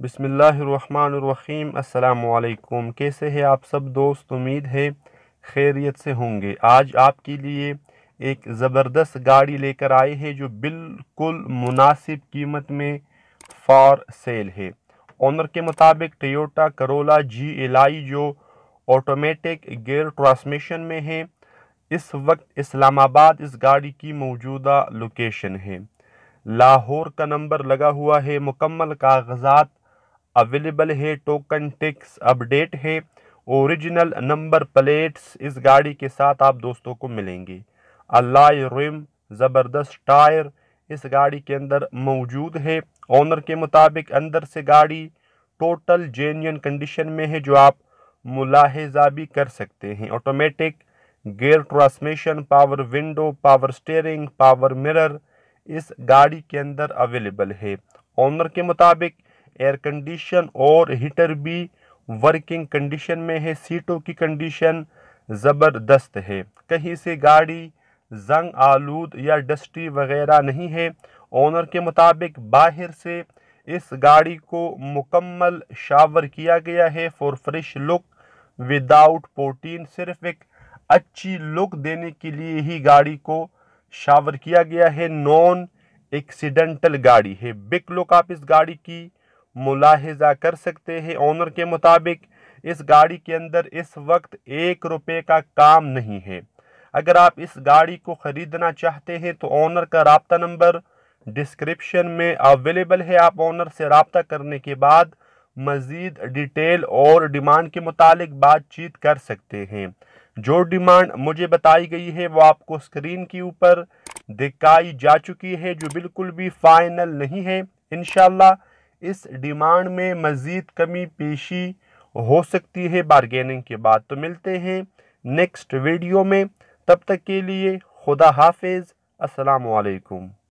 बिसमीम् अल्लाम कैसे है आप सब दोस्त उम्मीद है खैरियत से होंगे आज आपके लिए एक ज़बरदस्त गाड़ी लेकर आए हैं जो बिल्कुल मुनासिब कीमत में फॉर सेल है ऑनर के मुताबिक Toyota Corolla G L I जो ऑटोमेटिक गेयर ट्रांसमिशन में है इस वक्त इस्लामाबाद इस गाड़ी की मौजूदा लोकेशन है लाहौर का नंबर लगा हुआ है मुकम्मल कागजात अवेलेबल है टोकन टिक्स अपडेट है ओरिजिनल नंबर प्लेट्स इस गाड़ी के साथ आप दोस्तों को मिलेंगी अल्लाह रिम ज़बरदस्त टायर इस गाड़ी के अंदर मौजूद है ऑनर के मुताबिक अंदर से गाड़ी टोटल जेन्यन कंडीशन में है जो आप मुलाहजा भी कर सकते हैं automatic gear transmission power window power steering power mirror इस गाड़ी के अंदर अवेलेबल है ऑनर के मुताबिक एयर कंडीशन और हीटर भी वर्किंग कंडीशन में है सीटों की कंडीशन ज़बरदस्त है कहीं से गाड़ी जंग आलूद या डस्टी वगैरह नहीं है ओनर के मुताबिक बाहर से इस गाड़ी को मुकम्मल शावर किया गया है for fresh look without protein सिर्फ एक अच्छी लुक देने के लिए ही गाड़ी को शावर किया गया है नॉन एक्सीडेंटल गाड़ी है बिग लुक आप इस गाड़ी की मुलाहजा कर सकते हैं ओनर के मुताबिक इस गाड़ी के अंदर इस वक्त एक रुपये का काम नहीं है अगर आप इस गाड़ी को ख़रीदना चाहते हैं तो ओनर का रबता नंबर डिस्क्रिप्शन में अवेलेबल है आप ओनर से रबता करने के बाद मज़ीद डिटेल और डिमांड के मुतालिक बातचीत कर सकते हैं जो डिमांड मुझे बताई गई है वो आपको स्क्रीन के ऊपर दिखाई जा चुकी है जो बिल्कुल भी फाइनल नहीं है इन इस डिमांड में मज़ीद कमी पेशी हो सकती है बारगेनिंग के बाद तो मिलते हैं नेक्स्ट वीडियो में तब तक के लिए खुदा हाफिज़ असलकम